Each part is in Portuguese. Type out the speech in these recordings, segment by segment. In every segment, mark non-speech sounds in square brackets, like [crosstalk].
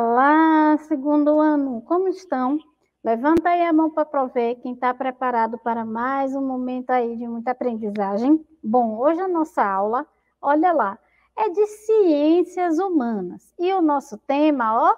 Olá, segundo ano, como estão? Levanta aí a mão para prover quem está preparado para mais um momento aí de muita aprendizagem. Bom, hoje a nossa aula, olha lá, é de ciências humanas e o nosso tema, ó,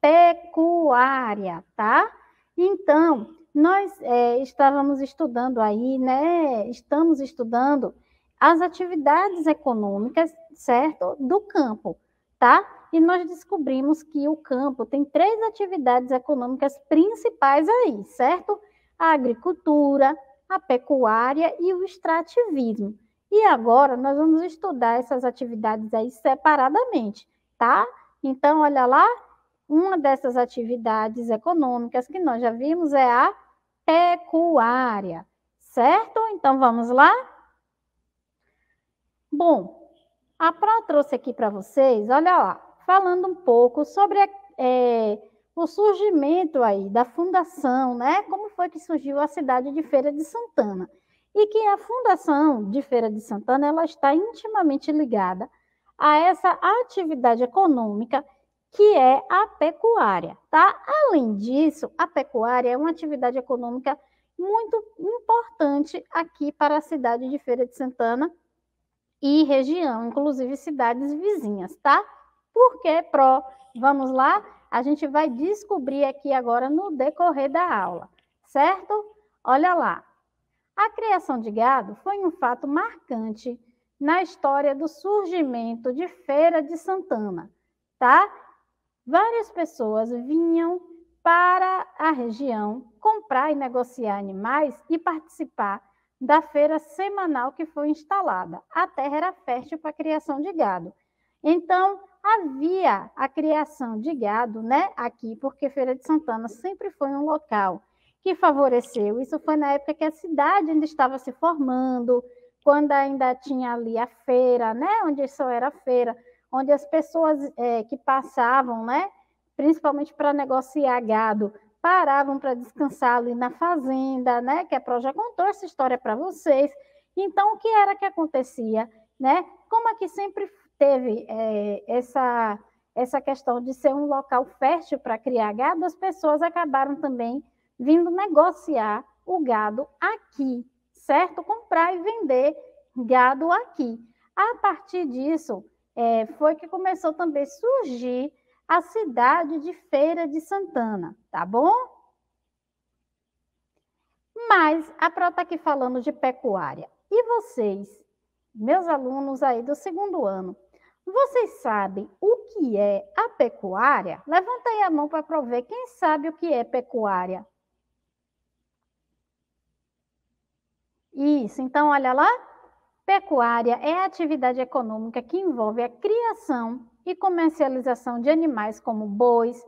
pecuária, tá? Então, nós é, estávamos estudando aí, né? Estamos estudando as atividades econômicas, certo? Do campo, tá? e nós descobrimos que o campo tem três atividades econômicas principais aí, certo? A agricultura, a pecuária e o extrativismo. E agora nós vamos estudar essas atividades aí separadamente, tá? Então, olha lá, uma dessas atividades econômicas que nós já vimos é a pecuária, certo? Então, vamos lá? Bom, a Pró trouxe aqui para vocês, olha lá, falando um pouco sobre é, o surgimento aí da fundação, né? Como foi que surgiu a cidade de Feira de Santana? E que a fundação de Feira de Santana ela está intimamente ligada a essa atividade econômica que é a pecuária, tá? Além disso, a pecuária é uma atividade econômica muito importante aqui para a cidade de Feira de Santana e região, inclusive cidades vizinhas, tá? Por que pró? Vamos lá? A gente vai descobrir aqui agora no decorrer da aula, certo? Olha lá. A criação de gado foi um fato marcante na história do surgimento de Feira de Santana, tá? Várias pessoas vinham para a região comprar e negociar animais e participar da feira semanal que foi instalada. A terra era fértil para a criação de gado. Então, havia a criação de gado, né, aqui, porque Feira de Santana sempre foi um local que favoreceu. Isso foi na época que a cidade ainda estava se formando, quando ainda tinha ali a feira, né, onde só era feira, onde as pessoas é, que passavam, né, principalmente para negociar gado, paravam para descansar ali na fazenda, né, que a Pro já contou essa história para vocês. Então, o que era que acontecia, né? Como aqui é sempre teve é, essa, essa questão de ser um local fértil para criar gado, as pessoas acabaram também vindo negociar o gado aqui, certo? Comprar e vender gado aqui. A partir disso, é, foi que começou também a surgir a cidade de Feira de Santana, tá bom? Mas a Pró está aqui falando de pecuária. E vocês, meus alunos aí do segundo ano, vocês sabem o que é a pecuária? Levanta aí a mão para prover. Quem sabe o que é pecuária? Isso, então olha lá. Pecuária é a atividade econômica que envolve a criação e comercialização de animais como bois,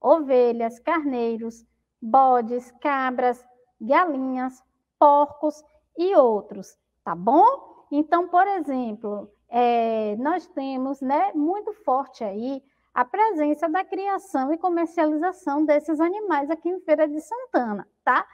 ovelhas, carneiros, bodes, cabras, galinhas, porcos e outros, tá bom? Então, por exemplo, é, nós temos né, muito forte aí a presença da criação e comercialização desses animais aqui em Feira de Santana, tá?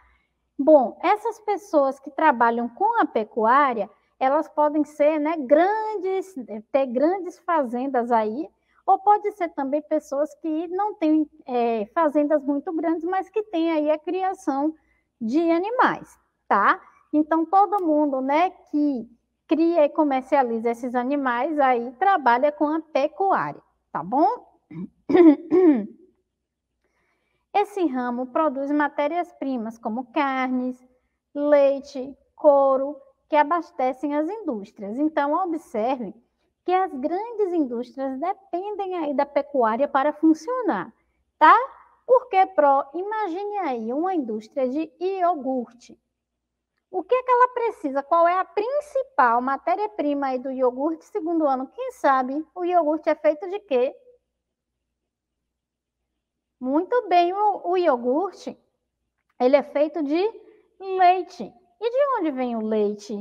Bom, essas pessoas que trabalham com a pecuária, elas podem ser né, grandes, ter grandes fazendas aí, ou pode ser também pessoas que não têm é, fazendas muito grandes, mas que têm aí a criação de animais, tá? Então, todo mundo né, que cria e comercializa esses animais, aí trabalha com a pecuária, tá bom? [clears throat] Esse ramo produz matérias-primas como carnes, leite, couro, que abastecem as indústrias. Então, observe que as grandes indústrias dependem aí da pecuária para funcionar, tá? Porque, Pro, imagine aí uma indústria de iogurte. O que, é que ela precisa? Qual é a principal matéria-prima aí do iogurte segundo ano? Quem sabe o iogurte é feito de quê? Muito bem, o, o iogurte ele é feito de leite. E de onde vem o leite?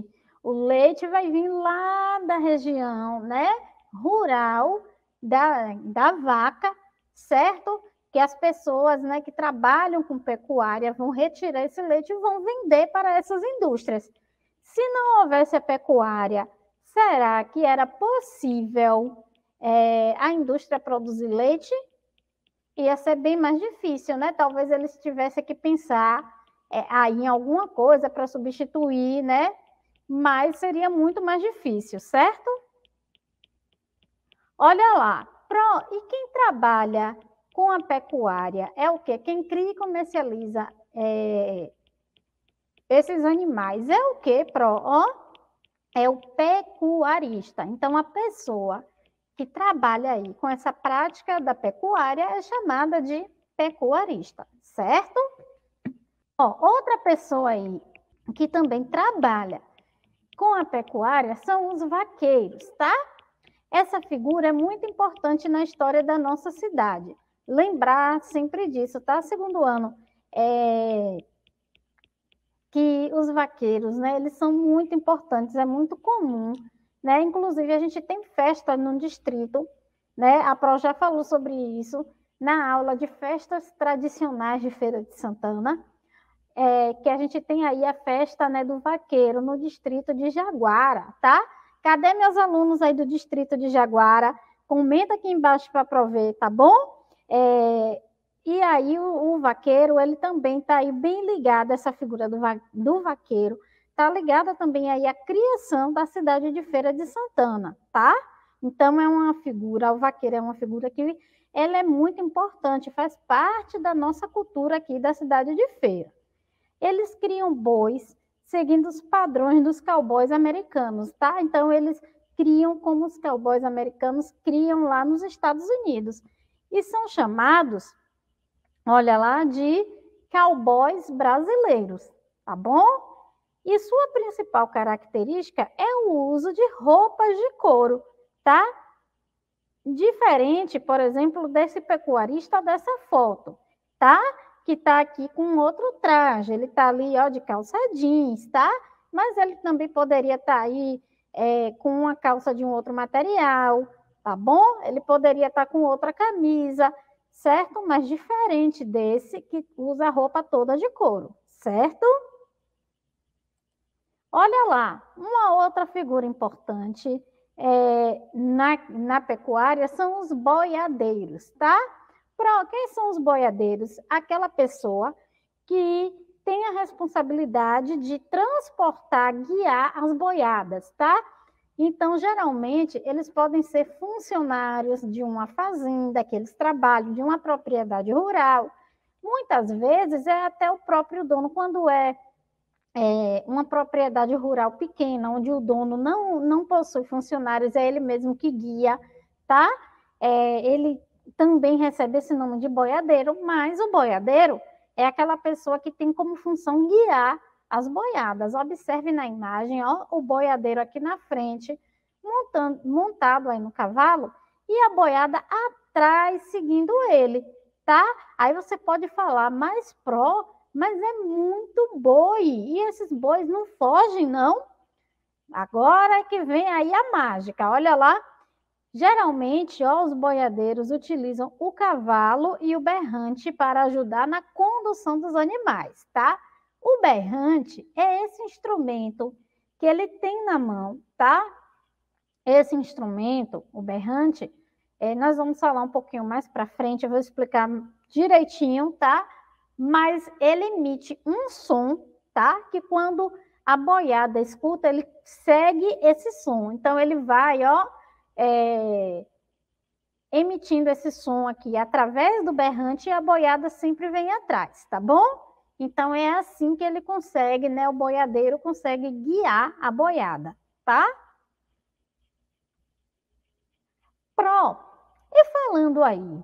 O leite vai vir lá da região né, rural da, da vaca, certo? que as pessoas né, que trabalham com pecuária vão retirar esse leite e vão vender para essas indústrias. Se não houvesse a pecuária, será que era possível é, a indústria produzir leite? Ia ser bem mais difícil, né? Talvez eles tivessem que pensar é, aí em alguma coisa para substituir, né? Mas seria muito mais difícil, certo? Olha lá, Pro, e quem trabalha com a pecuária é o quê? Quem cria e comercializa é, esses animais é o quê, Pro? Ó, é o pecuarista. Então, a pessoa que trabalha aí com essa prática da pecuária é chamada de pecuarista, certo? Ó, outra pessoa aí que também trabalha com a pecuária são os vaqueiros, tá? Essa figura é muito importante na história da nossa cidade, lembrar sempre disso, tá? Segundo ano, é, que os vaqueiros, né, eles são muito importantes, é muito comum, né? Inclusive a gente tem festa no distrito, né? A Pro já falou sobre isso na aula de festas tradicionais de Feira de Santana, é, que a gente tem aí a festa, né, do vaqueiro no distrito de Jaguara, tá? Cadê meus alunos aí do distrito de Jaguara? Comenta aqui embaixo para prover, tá bom? É, e aí o, o, vaqueiro, ele também está aí bem ligado, essa figura do, va do vaqueiro, está ligada também aí à criação da cidade de Feira de Santana, tá? Então é uma figura, o vaqueiro é uma figura que ela é muito importante, faz parte da nossa cultura aqui da cidade de Feira. Eles criam bois seguindo os padrões dos cowboys americanos, tá? Então eles criam como os cowboys americanos criam lá nos Estados Unidos e são chamados, olha lá, de cowboys brasileiros, tá bom? E sua principal característica é o uso de roupas de couro, tá? Diferente, por exemplo, desse pecuarista dessa foto, tá? Que tá aqui com outro traje, ele tá ali, ó, de calça jeans, tá? Mas ele também poderia estar tá aí é, com uma calça de um outro material, tá bom? Ele poderia estar tá com outra camisa, certo? Mas diferente desse que usa a roupa toda de couro, certo? Olha lá, uma outra figura importante é, na, na pecuária são os boiadeiros, tá? Pra, quem são os boiadeiros? Aquela pessoa que tem a responsabilidade de transportar, guiar as boiadas, tá? Então, geralmente, eles podem ser funcionários de uma fazenda, que eles trabalham, de uma propriedade rural. Muitas vezes é até o próprio dono, quando é, é uma propriedade rural pequena, onde o dono não, não possui funcionários, é ele mesmo que guia, tá? É, ele também recebe esse nome de boiadeiro, mas o boiadeiro é aquela pessoa que tem como função guiar as boiadas. Observe na imagem, ó, o boiadeiro aqui na frente, montando, montado aí no cavalo, e a boiada atrás, seguindo ele, tá? Aí você pode falar mais pró, mas é muito boi, e esses bois não fogem, não? Agora é que vem aí a mágica, olha lá. Geralmente, ó, os boiadeiros utilizam o cavalo e o berrante para ajudar na condução dos animais, tá? O berrante é esse instrumento que ele tem na mão, tá? Esse instrumento, o berrante, é, nós vamos falar um pouquinho mais para frente, eu vou explicar direitinho, tá? Mas ele emite um som, tá? Que quando a boiada escuta, ele segue esse som. Então, ele vai, ó, é, emitindo esse som aqui através do berrante e a boiada sempre vem atrás, tá bom? Então é assim que ele consegue, né? O boiadeiro consegue guiar a boiada, tá? Pro. E falando aí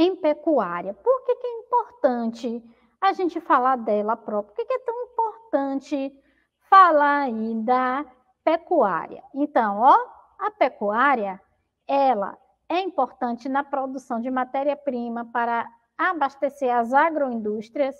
em pecuária, por que, que é importante a gente falar dela, Pro? Por que, que é tão importante falar aí da pecuária? Então, ó, a pecuária, ela é importante na produção de matéria-prima para abastecer as agroindústrias,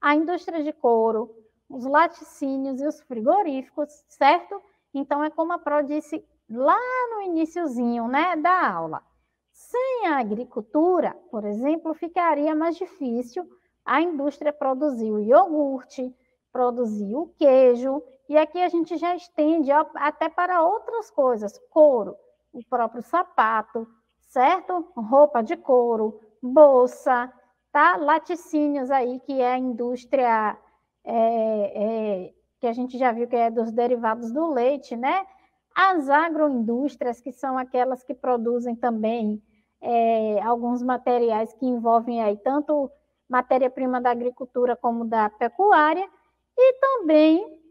a indústria de couro, os laticínios e os frigoríficos, certo? Então, é como a Pro disse lá no iníciozinho né, da aula. Sem a agricultura, por exemplo, ficaria mais difícil a indústria produzir o iogurte, produzir o queijo, e aqui a gente já estende até para outras coisas, couro, o próprio sapato, certo? Roupa de couro, bolsa, tá? Laticínios aí, que é a indústria é, é, que a gente já viu que é dos derivados do leite, né? As agroindústrias, que são aquelas que produzem também é, alguns materiais que envolvem aí tanto matéria-prima da agricultura como da pecuária, e também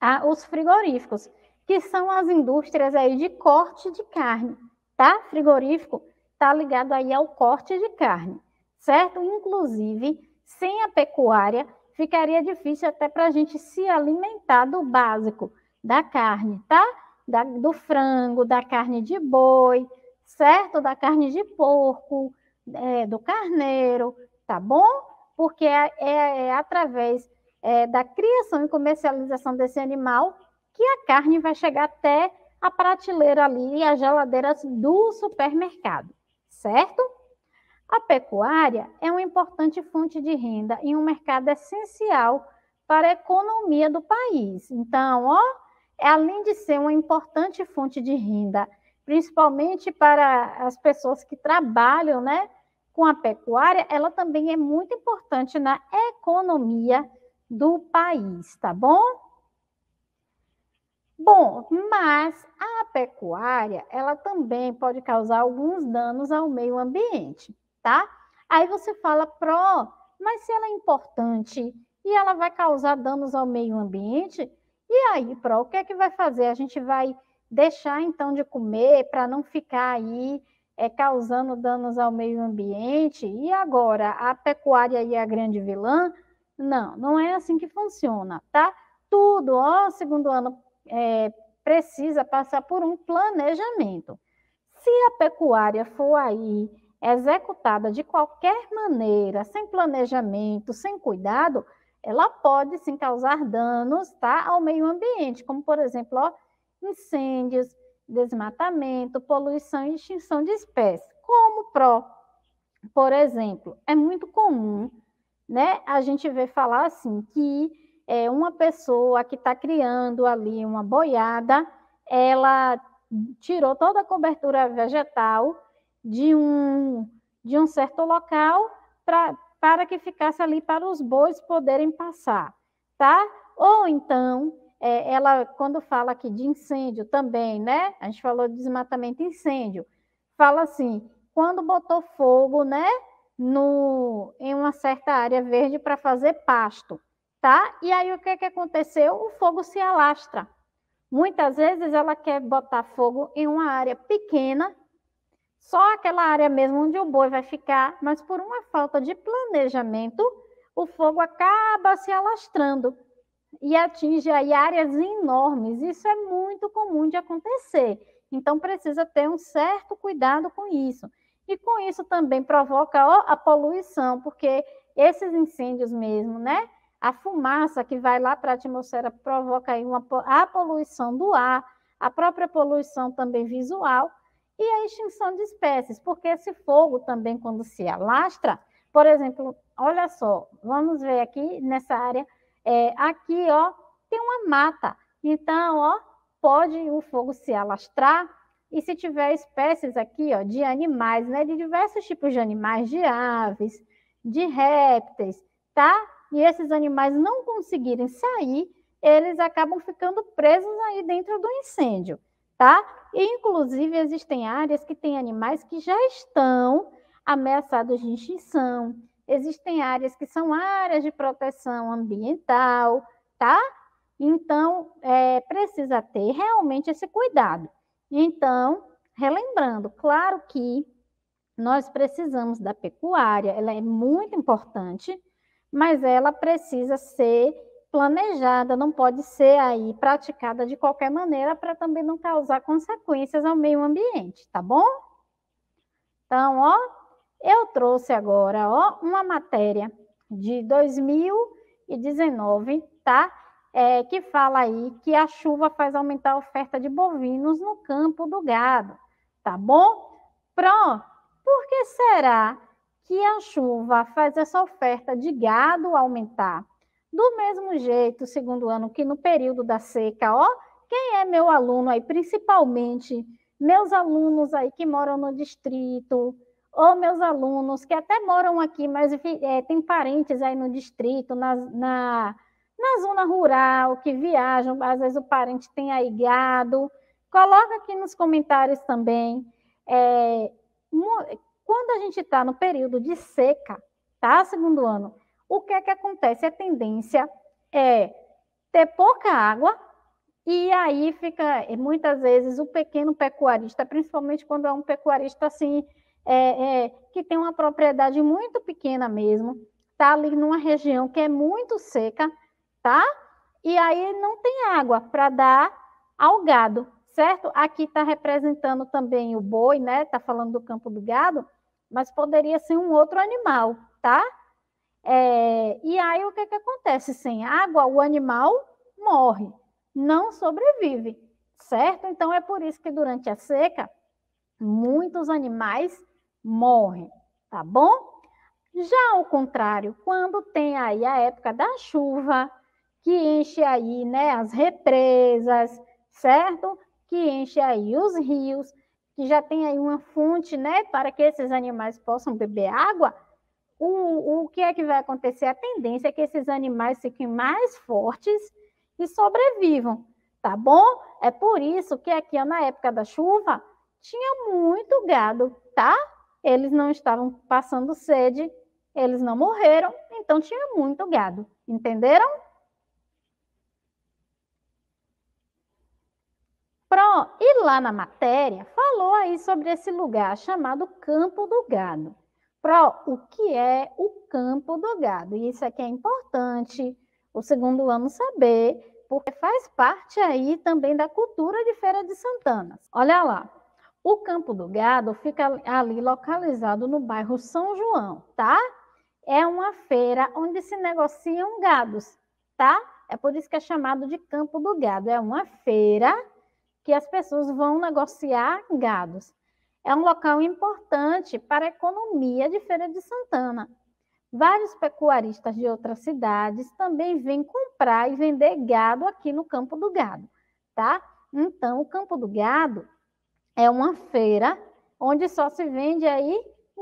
a, os frigoríficos, que são as indústrias aí de corte de carne, tá? Frigorífico está ligado aí ao corte de carne, certo? Inclusive, sem a pecuária, ficaria difícil até para a gente se alimentar do básico, da carne, tá? Da, do frango, da carne de boi, certo? Da carne de porco, é, do carneiro, tá bom? Porque é, é, é através é, da criação e comercialização desse animal que a carne vai chegar até a prateleira ali e as geladeiras do supermercado certo? A pecuária é uma importante fonte de renda e um mercado essencial para a economia do país. Então, ó, é além de ser uma importante fonte de renda, principalmente para as pessoas que trabalham, né, com a pecuária, ela também é muito importante na economia do país, tá bom? Bom, mas a pecuária, ela também pode causar alguns danos ao meio ambiente, tá? Aí você fala, pró, mas se ela é importante e ela vai causar danos ao meio ambiente, e aí, pró, o que é que vai fazer? A gente vai deixar então de comer para não ficar aí é, causando danos ao meio ambiente? E agora, a pecuária é a grande vilã? Não, não é assim que funciona, tá? Tudo, ó, segundo ano, é, precisa passar por um planejamento. Se a pecuária for aí executada de qualquer maneira, sem planejamento, sem cuidado, ela pode sim causar danos tá, ao meio ambiente, como por exemplo ó, incêndios, desmatamento, poluição e extinção de espécies. Como pró, por exemplo, é muito comum né, a gente ver falar assim que é, uma pessoa que está criando ali uma boiada, ela tirou toda a cobertura vegetal de um, de um certo local pra, para que ficasse ali para os bois poderem passar, tá? Ou então, é, ela, quando fala aqui de incêndio também, né? A gente falou de desmatamento e incêndio. Fala assim, quando botou fogo, né? No, em uma certa área verde para fazer pasto tá? E aí o que, é que aconteceu? O fogo se alastra. Muitas vezes ela quer botar fogo em uma área pequena, só aquela área mesmo onde o boi vai ficar, mas por uma falta de planejamento, o fogo acaba se alastrando e atinge aí áreas enormes. Isso é muito comum de acontecer. Então precisa ter um certo cuidado com isso. E com isso também provoca ó, a poluição, porque esses incêndios mesmo, né? A fumaça que vai lá para a atmosfera provoca aí uma, a poluição do ar, a própria poluição também visual e a extinção de espécies, porque esse fogo também, quando se alastra, por exemplo, olha só, vamos ver aqui nessa área, é, aqui ó, tem uma mata, então ó, pode o fogo se alastrar e se tiver espécies aqui ó, de animais, né, de diversos tipos de animais, de aves, de répteis, tá? e esses animais não conseguirem sair, eles acabam ficando presos aí dentro do incêndio, tá? E, inclusive, existem áreas que têm animais que já estão ameaçados de extinção, existem áreas que são áreas de proteção ambiental, tá? Então, é, precisa ter realmente esse cuidado. Então, relembrando, claro que nós precisamos da pecuária, ela é muito importante, mas ela precisa ser planejada, não pode ser aí praticada de qualquer maneira para também não causar consequências ao meio ambiente, tá bom? Então, ó, eu trouxe agora, ó, uma matéria de 2019, tá? É, que fala aí que a chuva faz aumentar a oferta de bovinos no campo do gado, tá bom? Pronto. Por que será que a chuva faz essa oferta de gado aumentar. Do mesmo jeito, segundo ano, que no período da seca, ó, quem é meu aluno aí, principalmente meus alunos aí que moram no distrito, ou meus alunos que até moram aqui, mas é, tem parentes aí no distrito, na, na, na zona rural, que viajam, às vezes o parente tem aí gado. Coloca aqui nos comentários também. É, quando a gente está no período de seca, tá? Segundo ano, o que é que acontece? A tendência é ter pouca água e aí fica, muitas vezes, o pequeno pecuarista, principalmente quando é um pecuarista assim, é, é, que tem uma propriedade muito pequena mesmo, tá ali numa região que é muito seca, tá? E aí não tem água para dar ao gado, certo? Aqui está representando também o boi, né? Está falando do campo do gado, mas poderia ser um outro animal, tá? É, e aí o que, que acontece? Sem água, o animal morre, não sobrevive, certo? Então é por isso que durante a seca muitos animais morrem, tá bom? Já ao contrário, quando tem aí a época da chuva, que enche aí, né, as represas, certo? Que enche aí os rios, que já tem aí uma fonte, né, para que esses animais possam beber água, o, o que é que vai acontecer? A tendência é que esses animais fiquem mais fortes e sobrevivam, tá bom? É por isso que aqui na época da chuva tinha muito gado, tá? Eles não estavam passando sede, eles não morreram, então tinha muito gado, entenderam? Pro, e lá na matéria, falou aí sobre esse lugar chamado Campo do Gado. Pro, o que é o Campo do Gado? E isso aqui é importante o segundo ano saber, porque faz parte aí também da cultura de Feira de Santana. Olha lá, o Campo do Gado fica ali localizado no bairro São João, tá? É uma feira onde se negociam gados, tá? É por isso que é chamado de Campo do Gado. É uma feira que as pessoas vão negociar gados. É um local importante para a economia de Feira de Santana. Vários pecuaristas de outras cidades também vêm comprar e vender gado aqui no Campo do Gado, tá? Então, o Campo do Gado é uma feira onde só se vende aí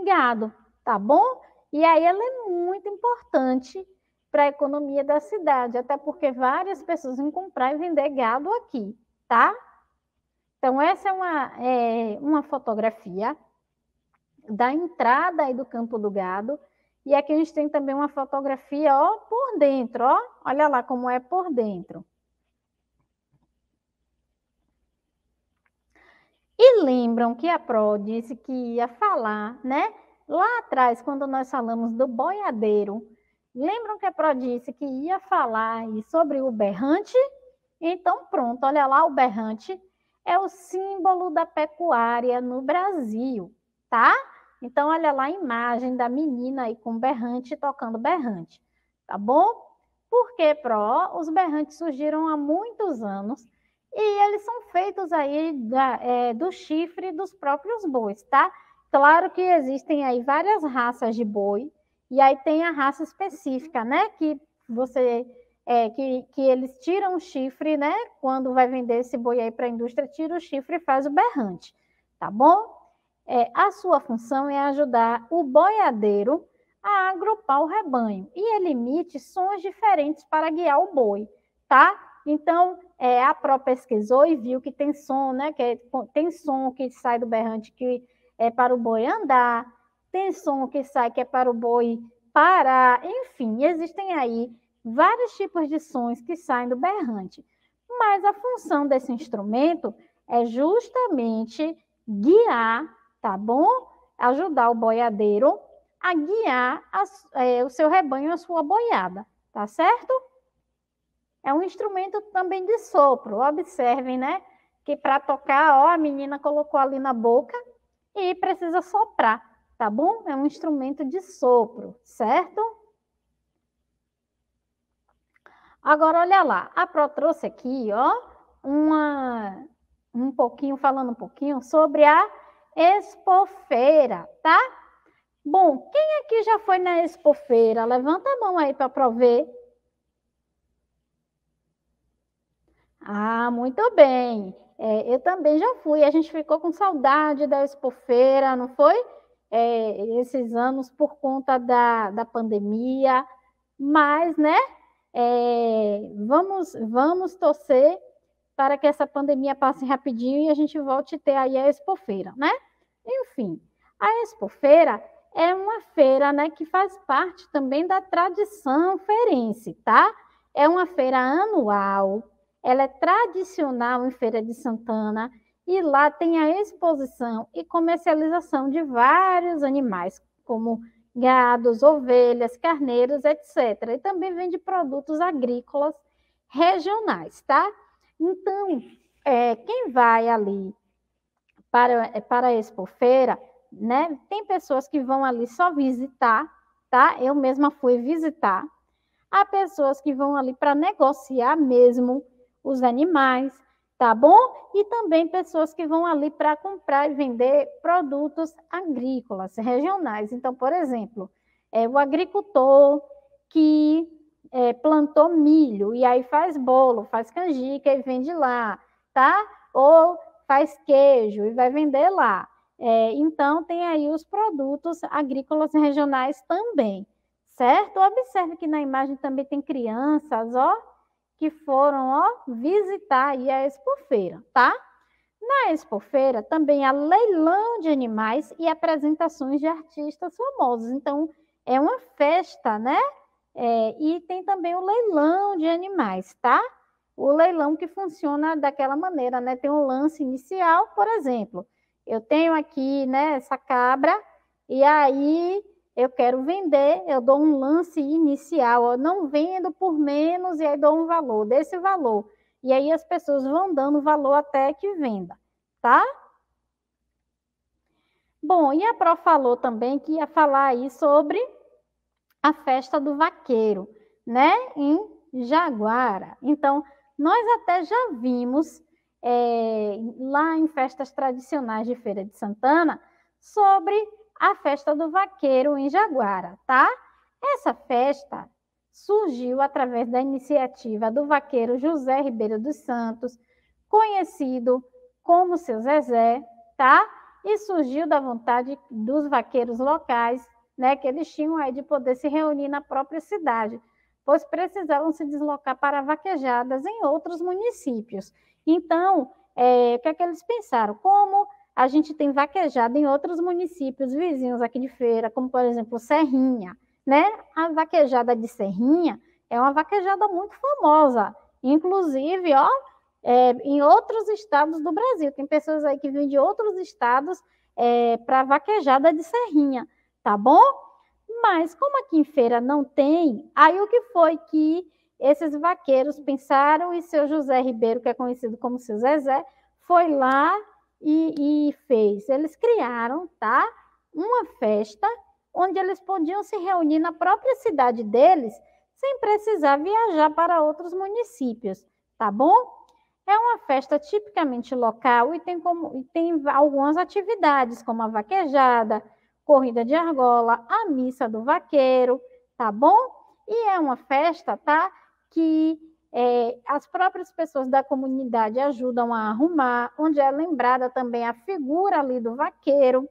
gado, tá bom? E aí ela é muito importante para a economia da cidade, até porque várias pessoas vêm comprar e vender gado aqui, tá? Então, essa é uma, é, uma fotografia da entrada aí do campo do gado. E aqui a gente tem também uma fotografia, ó, por dentro, ó. Olha lá como é por dentro. E lembram que a Pro disse que ia falar, né? Lá atrás, quando nós falamos do boiadeiro, lembram que a Pro disse que ia falar aí sobre o berrante? Então, pronto, olha lá o berrante é o símbolo da pecuária no Brasil, tá? Então, olha lá a imagem da menina aí com berrante, tocando berrante, tá bom? Porque, pró, os berrantes surgiram há muitos anos e eles são feitos aí da, é, do chifre dos próprios bois, tá? Claro que existem aí várias raças de boi, e aí tem a raça específica, né? Que você é, que, que eles tiram o chifre, né? Quando vai vender esse boi aí para a indústria, tira o chifre e faz o berrante, tá bom? É, a sua função é ajudar o boiadeiro a agrupar o rebanho e ele emite sons diferentes para guiar o boi, tá? Então, é, a própria pesquisou e viu que tem som, né? Que é, tem som que sai do berrante que é para o boi andar, tem som que sai que é para o boi parar, enfim, existem aí vários tipos de sons que saem do berrante, mas a função desse instrumento é justamente guiar, tá bom? Ajudar o boiadeiro a guiar a, é, o seu rebanho, a sua boiada, tá certo? É um instrumento também de sopro, observem, né? Que para tocar, ó, a menina colocou ali na boca e precisa soprar, tá bom? É um instrumento de sopro, certo? Agora, olha lá, a Pro trouxe aqui, ó, uma, um pouquinho, falando um pouquinho sobre a Expofeira, tá? Bom, quem aqui já foi na Expofeira? Levanta a mão aí para prover. Ah, muito bem. É, eu também já fui. A gente ficou com saudade da Expofeira, não foi? É, esses anos por conta da, da pandemia. Mas, né? É, vamos, vamos torcer para que essa pandemia passe rapidinho e a gente volte a ter aí a Expofeira, né? Enfim, a Expofeira é uma feira, né, que faz parte também da tradição ferense, tá? É uma feira anual, ela é tradicional em Feira de Santana e lá tem a exposição e comercialização de vários animais, como gados, ovelhas, carneiros, etc. E também vende produtos agrícolas regionais, tá? Então, é, quem vai ali para, é, para a Expofeira, né? Tem pessoas que vão ali só visitar, tá? Eu mesma fui visitar. Há pessoas que vão ali para negociar mesmo os animais tá bom? E também pessoas que vão ali para comprar e vender produtos agrícolas, regionais. Então, por exemplo, é o agricultor que é, plantou milho e aí faz bolo, faz canjica e vende lá, tá? Ou faz queijo e vai vender lá. É, então, tem aí os produtos agrícolas regionais também, certo? Observe que na imagem também tem crianças, ó que foram ó, visitar a expofeira, tá? Na expofeira também há leilão de animais e apresentações de artistas famosos. Então, é uma festa, né? É, e tem também o leilão de animais, tá? O leilão que funciona daquela maneira, né? Tem um lance inicial, por exemplo. Eu tenho aqui, né, essa cabra, e aí eu quero vender, eu dou um lance inicial, eu não vendo por menos e aí dou um valor desse valor. E aí as pessoas vão dando valor até que venda, tá? Bom, e a Pro falou também que ia falar aí sobre a festa do vaqueiro, né? Em Jaguara. Então, nós até já vimos é, lá em festas tradicionais de Feira de Santana sobre a festa do vaqueiro em Jaguara, tá? Essa festa surgiu através da iniciativa do vaqueiro José Ribeiro dos Santos, conhecido como seu Zezé, tá? E surgiu da vontade dos vaqueiros locais, né, que eles tinham aí de poder se reunir na própria cidade, pois precisavam se deslocar para vaquejadas em outros municípios. Então, é, o que é que eles pensaram? Como a gente tem vaquejada em outros municípios vizinhos aqui de Feira, como por exemplo Serrinha, né? A vaquejada de Serrinha é uma vaquejada muito famosa, inclusive, ó, é, em outros estados do Brasil. Tem pessoas aí que vêm de outros estados é, para vaquejada de Serrinha, tá bom? Mas como aqui em Feira não tem, aí o que foi que esses vaqueiros pensaram e seu José Ribeiro, que é conhecido como seu Zezé, foi lá e, e fez. Eles criaram, tá? Uma festa onde eles podiam se reunir na própria cidade deles sem precisar viajar para outros municípios, tá bom? É uma festa tipicamente local e tem, como, e tem algumas atividades, como a vaquejada, corrida de argola, a missa do vaqueiro, tá bom? E é uma festa, tá? Que é, as próprias pessoas da comunidade ajudam a arrumar, onde é lembrada também a figura ali do vaqueiro,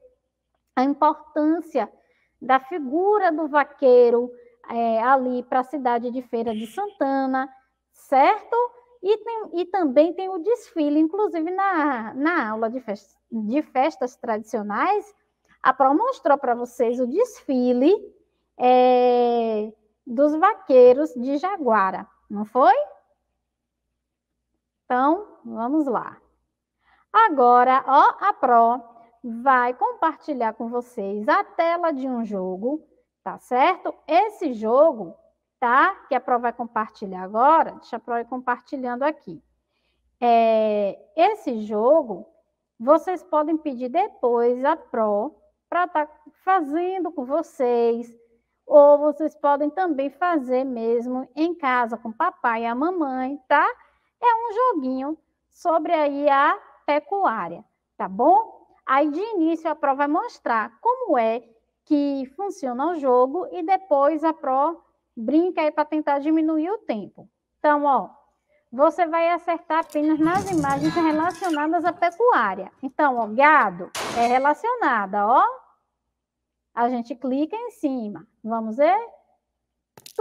a importância da figura do vaqueiro é, ali para a cidade de Feira de Santana, certo? E, tem, e também tem o desfile, inclusive na, na aula de, fest, de festas tradicionais, a Pro mostrou para vocês o desfile é, dos vaqueiros de Jaguara, não foi? Então, vamos lá. Agora, ó, a Pro vai compartilhar com vocês a tela de um jogo, tá certo? Esse jogo, tá? Que a Pro vai compartilhar agora, deixa a Pro ir compartilhando aqui. É, esse jogo, vocês podem pedir depois a Pro para estar tá fazendo com vocês, ou vocês podem também fazer mesmo em casa com o papai e a mamãe, tá? É um joguinho sobre aí a pecuária, tá bom? Aí de início a prova vai mostrar como é que funciona o jogo e depois a pro brinca aí para tentar diminuir o tempo. Então, ó, você vai acertar apenas nas imagens relacionadas à pecuária. Então, ó, gado é relacionada, ó. A gente clica em cima. Vamos ver?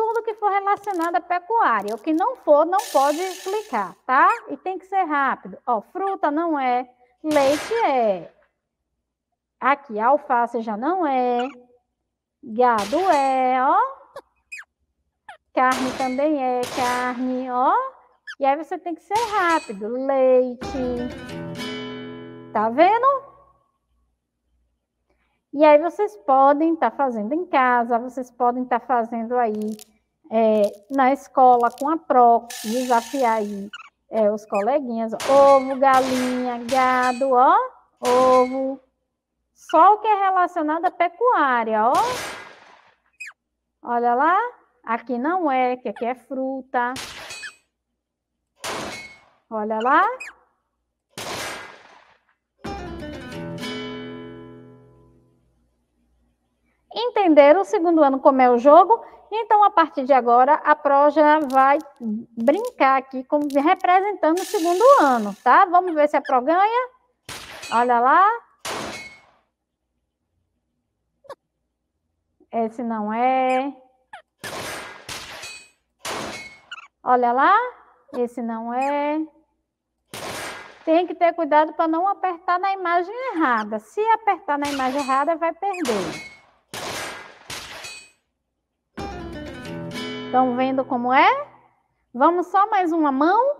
tudo que for relacionado à pecuária. O que não for, não pode clicar, tá? E tem que ser rápido. Ó, fruta não é, leite é. Aqui, alface já não é. Gado é, ó. Carne também é, carne, ó. E aí você tem que ser rápido. Leite. Tá vendo? E aí vocês podem estar tá fazendo em casa, vocês podem estar tá fazendo aí é, na escola com a PRO, desafiar aí é, os coleguinhas. Ovo, galinha, gado, ó, ovo. Só o que é relacionado à pecuária, ó. Olha lá. Aqui não é, que aqui é fruta. Olha lá. Entenderam o segundo ano como é o jogo? Então, a partir de agora, a Proja vai brincar aqui como representando o segundo ano, tá? Vamos ver se a é Pro ganha. Olha lá. Esse não é. Olha lá. Esse não é. Tem que ter cuidado para não apertar na imagem errada. Se apertar na imagem errada, vai perder. Estão vendo como é? Vamos só mais uma mão?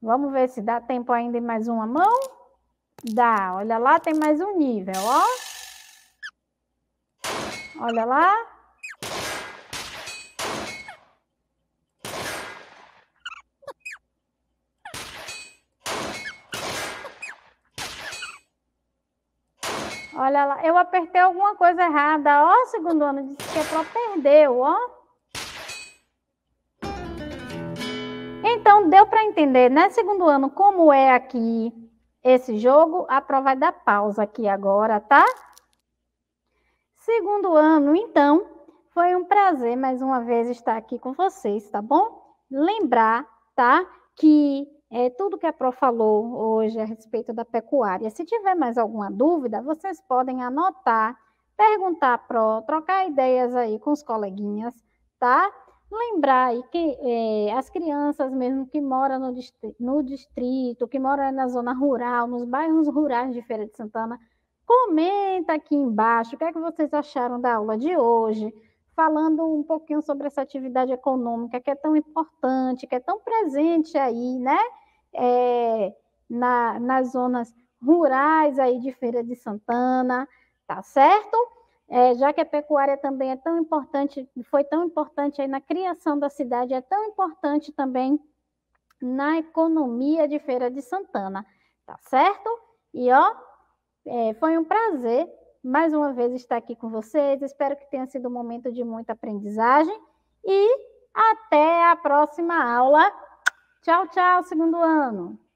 Vamos ver se dá tempo ainda em mais uma mão? Dá. Olha lá, tem mais um nível, ó. Olha lá. Olha lá, eu apertei alguma coisa errada. Ó, segundo ano, disse que é para perdeu, ó. Então, deu para entender, né, segundo ano, como é aqui esse jogo? A prova vai é dar pausa aqui agora, tá? Segundo ano, então, foi um prazer mais uma vez estar aqui com vocês, tá bom? Lembrar, tá, que é, tudo que a Pro falou hoje a respeito da pecuária. Se tiver mais alguma dúvida, vocês podem anotar, perguntar à Pro, trocar ideias aí com os coleguinhas, tá? Lembrar aí que é, as crianças mesmo que moram no distrito, no distrito, que moram na zona rural, nos bairros rurais de Feira de Santana, comenta aqui embaixo o que é que vocês acharam da aula de hoje falando um pouquinho sobre essa atividade econômica que é tão importante, que é tão presente aí, né? É, na, nas zonas rurais aí de Feira de Santana, tá certo? É, já que a pecuária também é tão importante, foi tão importante aí na criação da cidade, é tão importante também na economia de Feira de Santana, tá certo? E ó, é, foi um prazer mais uma vez estar aqui com vocês. Espero que tenha sido um momento de muita aprendizagem e até a próxima aula. Tchau, tchau, segundo ano.